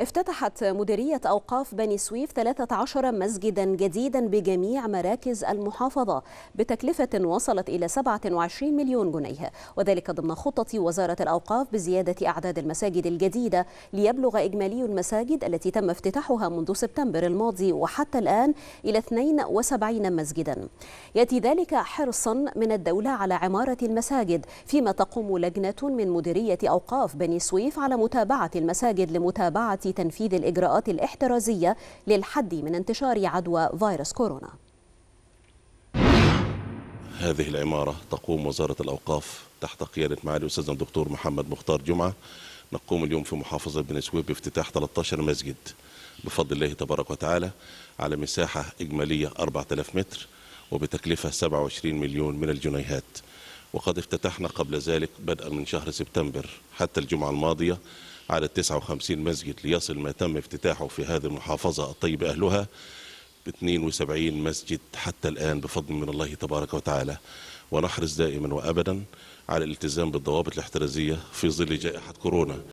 افتتحت مديرية أوقاف بني سويف 13 مسجدا جديدا بجميع مراكز المحافظة بتكلفة وصلت إلى 27 مليون جنيه وذلك ضمن خطة وزارة الأوقاف بزيادة أعداد المساجد الجديدة ليبلغ إجمالي المساجد التي تم افتتاحها منذ سبتمبر الماضي وحتى الآن إلى 72 مسجدا يأتي ذلك حرصا من الدولة على عمارة المساجد فيما تقوم لجنة من مديرية أوقاف بني سويف على متابعة المساجد لمتابعة تنفيذ الإجراءات الاحترازية للحد من انتشار عدوى فيروس كورونا هذه العمارة تقوم وزارة الأوقاف تحت قيادة معالي أستاذنا الدكتور محمد مختار جمعة نقوم اليوم في محافظة بني سويف بافتتاح 13 مسجد بفضل الله تبارك وتعالى على مساحة إجمالية 4000 متر وبتكلفة 27 مليون من الجنيهات وقد افتتحنا قبل ذلك بدءا من شهر سبتمبر حتى الجمعة الماضية على 59 مسجد ليصل ما تم افتتاحه في هذه المحافظة الطيبة أهلها 72 مسجد حتى الآن بفضل من الله تبارك وتعالى ونحرص دائما وأبدا على الالتزام بالضوابط الاحترازية في ظل جائحة كورونا